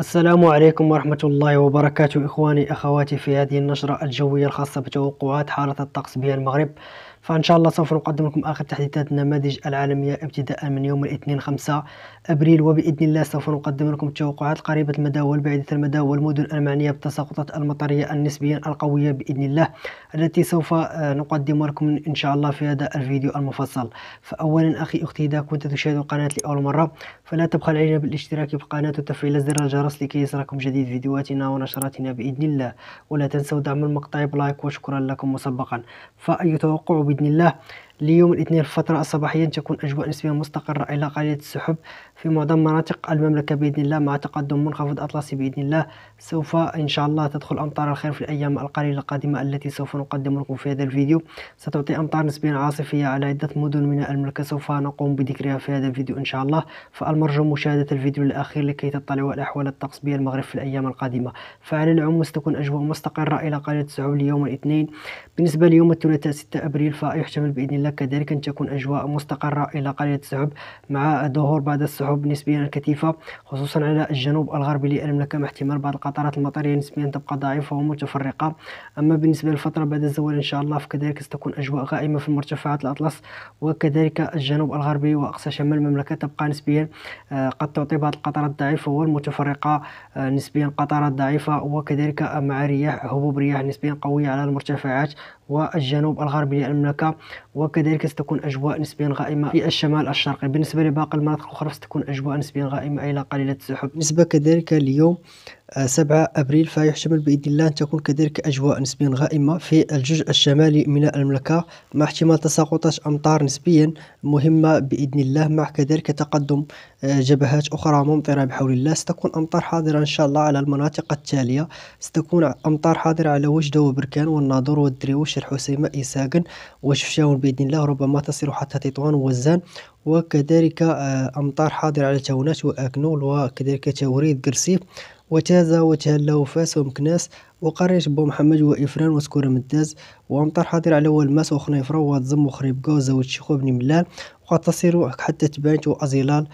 السلام عليكم ورحمة الله وبركاته إخواني أخواتي في هذه النشرة الجوية الخاصة بتوقعات حالة الطقس المغرب فإن شاء الله سوف نقدم لكم آخر تحديثات النماذج العالمية ابتداء من يوم الاثنين خمسة أبريل وبإذن الله سوف نقدم لكم التوقعات قريبة المدى والبعيدة المدى والمدن المعنية بالتساقطات المطرية النسبية القوية بإذن الله التي سوف آه، نقدم لكم إن شاء الله في هذا الفيديو المفصل فأولا أخي أختي إذا كنت تشاهد القناة لأول مرة فلا تبخل علينا بالاشتراك في القناة وتفعيل زر الجرس لكي يصلكم جديد فيديوهاتنا ونشراتنا بإذن الله ولا تنسوا دعم المقطع بلايك وشكرا لكم مسبقا فأي توقع بإذن الله ليوم الاثنين الفترة الصباحية تكون أجواء نسبيا مستقرة إلى قليلة السحب في معظم مناطق المملكة بإذن الله مع تقدم منخفض أطلسي بإذن الله سوف إن شاء الله تدخل أمطار الخير في الأيام القليلة القادمة التي سوف نقدم لكم في هذا الفيديو ستعطي أمطار نسبيا عاصفية على عدة مدن من المملكة سوف نقوم بذكرها في هذا الفيديو إن شاء الله فالمرجو مشاهدة الفيديو الأخير لكي تطلعوا على أحوال الطقس بالمغرب في الأيام القادمة فعلى العموم ستكون أجواء مستقرة إلى قليلة السحب ليوم الاثنين بالنسبة ليوم الثلاثاء 6 أبريل فيحتمل بإذن الله كذلك أن تكون أجواء مستقرة إلى قليلة السحب مع ظهور بعض السحب نسبيا الكثيفة خصوصا على الجنوب الغربي للمملكة مع احتمال بعض القطرات المطرية نسبيا تبقى ضعيفة ومتفرقة أما بالنسبة للفترة بعد الزوال إن شاء الله فكذلك ستكون أجواء غائمة في مرتفعات الأطلس وكذلك الجنوب الغربي وأقصى شمال المملكة تبقى نسبيا آه، قد تعطي بعض القطرات الضعيفة والمتفرقة آه، نسبيا قطرات ضعيفة وكذلك مع رياح هبوب رياح نسبيا قوية على المرتفعات والجنوب الغربي للمملكة وكذلك وكذلك ستكون أجواء نسبيا غائمة في الشمال الشرقي بالنسبة لباقي المناطق الأخرى ستكون أجواء نسبيا غائمة إلى قليلة السحب بالنسبة كذلك اليوم 7 أبريل فيحتمل بإذن الله أن تكون كذلك أجواء نسبيا غائمة في الجزء الشمالي من المملكة مع احتمال تساقطات أمطار نسبيا مهمة بإذن الله مع كذلك تقدم آه، جبهات أخرى ممطرة بحول الله ستكون أمطار حاضرة إن شاء الله على المناطق التالية ستكون أمطار حاضرة على وجدة وبركان والناظور والدريوش الحسيمة إيساقن وشفشاون بإذن الله ربما تصل حتى تطوان وزان وكذلك آه، أمطار حاضرة على تونات وأكنول وكذلك توريد قرسيف وتا زا وتا لوفاس ومكناس وقرية بو محمد وإفران وسكورة مداز وأمطار حاضر على والماس وخنيفرة وتزم وخريب قوزة شيخو بن ملال وقد تصير حتى تبانت وأزيلال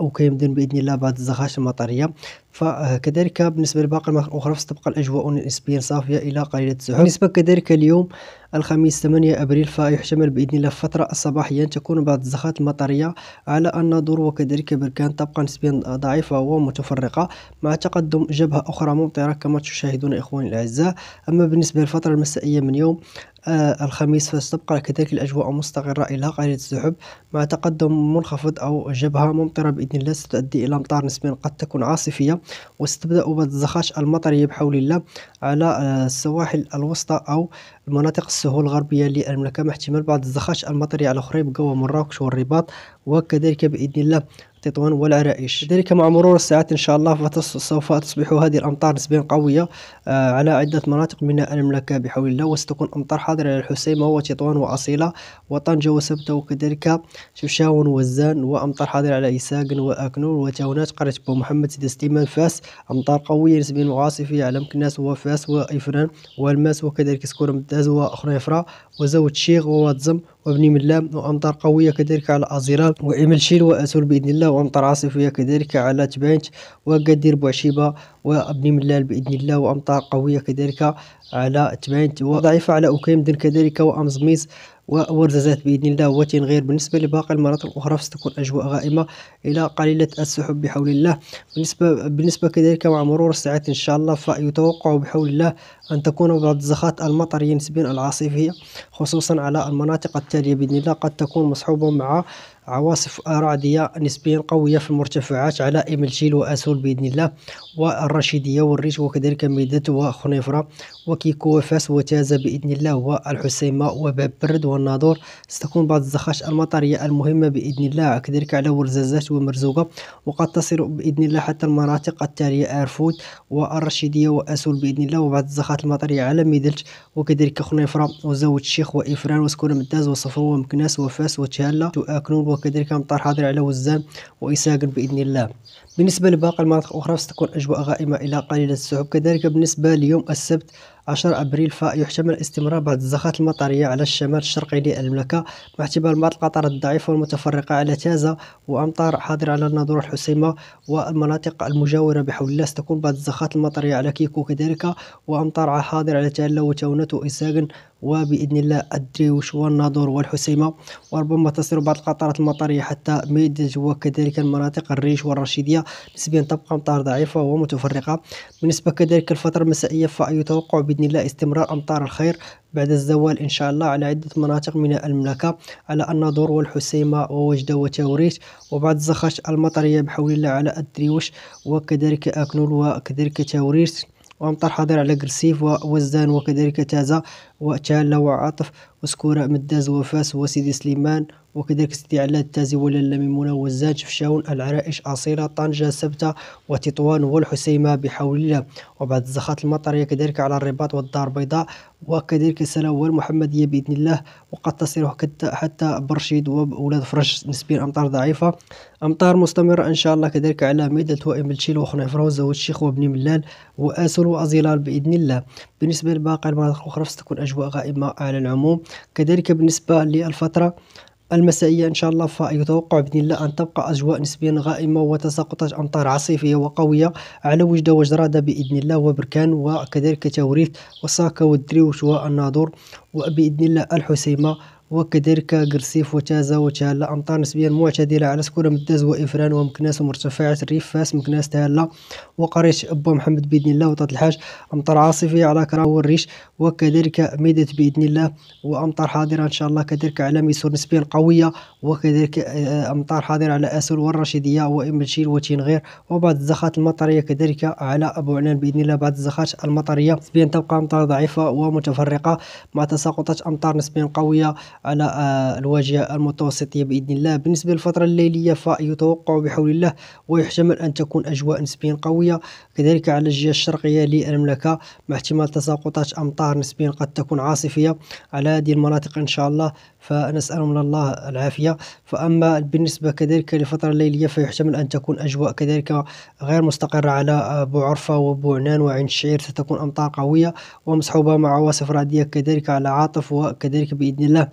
وكيمدن بإذن الله بعد الزغاش المطرية فكذلك بالنسبة لباقي المناطق الأخرى فستبقى الأجواء نسبيا صافية إلى قليلة السحب بالنسبة كذلك اليوم الخميس 8 أبريل فيحتمل بإذن الله فترة صباحيا تكون بعض الزخات المطرية على الناظور وكذلك بركان تبقى نسبيا ضعيفة ومتفرقة مع تقدم جبهة أخرى ممطرة كما تشاهدون اخواني الاعزاء اما بالنسبه للفتره المسائيه من يوم آه الخميس فستبقى كذلك الأجواء مستقرة إلى غايه السحب مع تقدم منخفض أو جبهة ممطرة بإذن الله ستؤدي إلى أمطار نسبيا قد تكون عاصفية وستبدأ بعض الزخاش المطرية بحول الله على آه السواحل الوسطى أو المناطق السهول الغربية للمملكة مع احتمال بعض الزخاش المطرية على خريبكه ومراكش مراكش والرباط وكذلك بإذن الله تطوان ولا رائش مع مرور الساعات إن شاء الله سوف تصبح هذه الأمطار نسبيا قوية آه، على عدة مناطق من المملكة بحول الله وستكون أمطار حاضرة على الحسيمة وتطوان وأصيلة وطنجة وسبتة وكذلك شفشاون وزان وأمطار حاضرة على إساقن وأكنور وتاونات قرية بو محمد سيدي سليمان فاس أمطار قوية نسبيا وعاصفة على مكناس وفاس وإفران والماس وكذلك سكور واخرى يفرا وزود شيغ وواتزم وبني ملام وأمطار قوية كذلك على أزيران شيل وأسول بإذن الله وأمطار عاصفية كذلك على تبانت وقدير بوعشيبة وابني ملال بإذن الله وأمطار قوية كذلك على تبانت وضعيفة على اوكيمدن كذلك وأمزميس وورزازات بإذن الله وتين غير بالنسبة لباقي المناطق الأخرى فستكون أجواء غائمة إلى قليلة السحب بحول الله بالنسبة, بالنسبة كذلك مع مرور الساعات إن شاء الله فيتوقع بحول الله أن تكون بعض الزخات المطرية نسبيا العاصفية خصوصا على المناطق التالية بإذن الله قد تكون مصحوبة مع عواصف رعدية نسبيا قوية في المرتفعات على إملجيل وأسول بإذن الله والرشيدية والريش وكذلك ميدات وخنيفرة وكيكو وفاس وتازة بإذن الله والحسيمة وباب برد والناظور ستكون بعض الزخاش المطرية المهمة بإذن الله كذلك على ورزازات ومرزوقة وقد تصل بإذن الله حتى المناطق التالية أرفود والرشيدية وأسول بإذن الله وبعض الزخات المطرية على ميدلت وكذلك خنيفرة وزاوج الشيخ وإفران وسكون مداز وصفر ومكناس وفاس وتهالة تؤكلون وكذلك أمطار حاضرة على وزان وإساقر بإذن الله بالنسبة لباقي المناطق الأخرى ستكون أجواء غائمة إلى قليلة السحب كذلك بالنسبة ليوم السبت 10 أبريل فيحتمل استمرار بعض الزخات المطرية على الشمال الشرقي للمملكة مع احتمال بعض القطار الضعيفة والمتفرقة على تازة وأمطار حاضرة على الناظور الحسيمة والمناطق المجاورة بحول الله ستكون بعض الزخات المطرية على كيكو كذلك وأمطار حاضرة على تالا وتونت وإساغن وبإذن الله الدريوش والناظور والحسيمة وربما تصل بعض القطرات المطرية حتى ميدج وكذلك المناطق الريش والرشيدية نسبيا تبقى أمطار ضعيفة ومتفرقة بالنسبة كذلك الفترة المسائية فيتوقع باذن الله استمرار امطار الخير بعد الزوال ان شاء الله على عده مناطق من المملكه على الناظور والحسيمه ووجده وتوريت وبعد الزخات المطريه بحول الله على الدريوش وكذلك اكنول وكذلك توريت وامطار حاضره على كرسيف ووزان وكذلك تازه وتالا وعاطف وسكورة مداز وفاس وسيدي سليمان وكذلك سيدي علاء التازي ولالا ميمونه والزاج فشاون العرائش أصيلة طنجه سبته وتطوان والحسيمه بحول الله وبعد الزخات المطريه كذلك على الرباط والدار البيضاء وكذلك السنه والمحمدية باذن الله وقد تصل حتى برشيد وولاد فرج نسبيا امطار ضعيفه امطار مستمره ان شاء الله كذلك على ميدة وائم الشيل وخنيفروزه والشيخ وبني ملال واسل وازيلال باذن الله بالنسبه لباقي المناطق الاخرى ستكون الأجواء غائمة على العموم كذلك بالنسبة للفترة المسائية إن شاء الله فيتوقع بإذن الله أن تبقى أجواء نسبيا غائمة وتساقطات أمطار عاصفية وقوية على وجدة وجرادة بإذن الله وبركان وكذلك توريث وساكا والدريوش والناظور وبإذن الله الحسيمة وكذلك قرسيف وتازة وتالا أمطار نسبيا معتدلة على سكورة مداز وإفران ومكناس ومرتفعات الريف فاس مكناس تالا وقرية أبو محمد بإذن الله وطاط الحاج أمطار عاصفية على كراو والريش وكذلك ميدت بإذن الله وأمطار حاضرة إن شاء الله كذلك على ميسور نسبيا قوية وكذلك آه، أمطار حاضرة على أسول والرشيدية وإمرشيل وتينغير وبعض الزخات المطرية كذلك على أبو عنان بإذن الله بعض الزخات المطرية نسبيا تبقى أمطار ضعيفة ومتفرقة مع تساقطات أمطار نسبيا قوية على آه، الواجهة المتوسطية بإذن الله بالنسبة للفترة الليلية فيتوقع بحول الله ويحتمل أن تكون أجواء نسبيا قوية كذلك على الجهة الشرقية للمملكة مع احتمال تساقطات أمطار نسبيا قد تكون عاصفية على هذه المناطق إن شاء الله فنسأل من الله العافية فأما بالنسبة كذلك للفترة الليلية فيحتمل أن تكون أجواء كذلك غير مستقرة على آه، بوعرفة وبوعنان وعين الشعير ستكون أمطار قوية ومصحوبة مع عواصف رعدية كذلك على عاطف وكذلك بإذن الله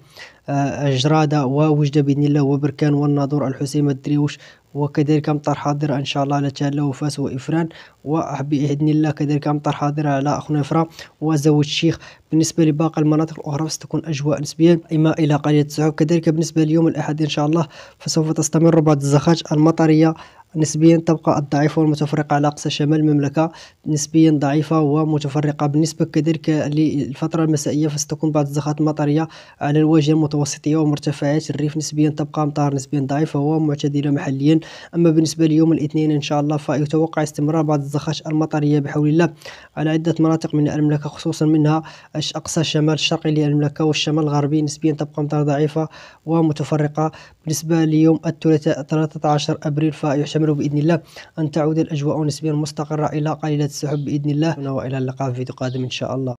آه، جرادة ووجدة بإذن الله وبركان والناظور الحسيمة الدريوش وكذلك أمطار حاضرة إن شاء الله على تالا وفاس وإفران وبإذن الله كذلك أمطار حاضرة على خنيفرة وزوج الشيخ بالنسبة لباقي المناطق الأخرى ستكون أجواء نسبيا إما إلى قليلة الصعوبة كذلك بالنسبة ليوم الأحد إن شاء الله فسوف تستمر بعض الزخات المطرية نسبيا تبقى الضعيفة والمتفرقة على أقصى شمال المملكة نسبيا ضعيفة ومتفرقة بالنسبة كذلك للفترة المسائية فستكون بعض الزخات المطرية على الواجهة المتوسطية ومرتفعات الريف نسبيا تبقى أمطار نسبيا ضعيفة ومعتدلة محليا أما بالنسبة ليوم الاثنين إن شاء الله فيتوقع استمرار بعض الزخات المطرية بحول الله على عدة مناطق من المملكة خصوصا منها أقصى الشمال الشرقي للمملكة والشمال الغربي نسبيا تبقى أمطار ضعيفة ومتفرقة بالنسبة ليوم الثلاثاء 13 أبريل فيحتمل بإذن الله أن تعود الأجواء نسبيا مستقرة إلى قليلة السحب بإذن الله وإلى اللقاء في فيديو قادم إن شاء الله